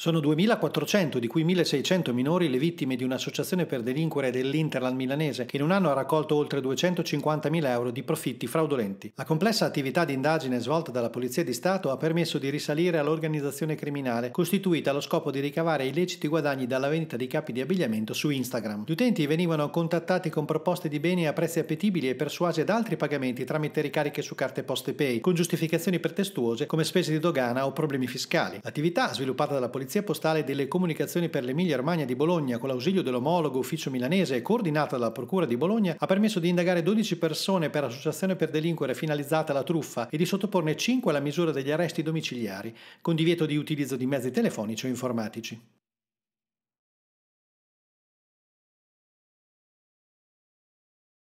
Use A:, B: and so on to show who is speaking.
A: Sono
B: 2.400, di cui 1.600 minori, le vittime di un'associazione per delinquere dell'Interland milanese che in un anno ha raccolto oltre 250.000 euro di profitti fraudolenti. La complessa attività di indagine svolta dalla Polizia di Stato ha permesso di risalire all'organizzazione criminale costituita allo scopo di ricavare illeciti guadagni dalla vendita di capi di abbigliamento su Instagram. Gli utenti venivano contattati con proposte di beni a prezzi appetibili e persuasi ad altri pagamenti tramite ricariche su carte poste pay, con giustificazioni pretestuose come spese di dogana o problemi fiscali. L'attività sviluppata dalla Polizia Polizia Postale delle Comunicazioni per l'Emilia Romagna di Bologna, con l'ausilio dell'omologo ufficio milanese e coordinata dalla Procura di Bologna, ha permesso di indagare 12 persone per associazione per delinquere finalizzata alla truffa e di sottoporne 5 alla misura degli arresti domiciliari, con divieto di utilizzo di mezzi telefonici o informatici.